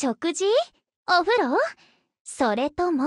食事お風呂それとも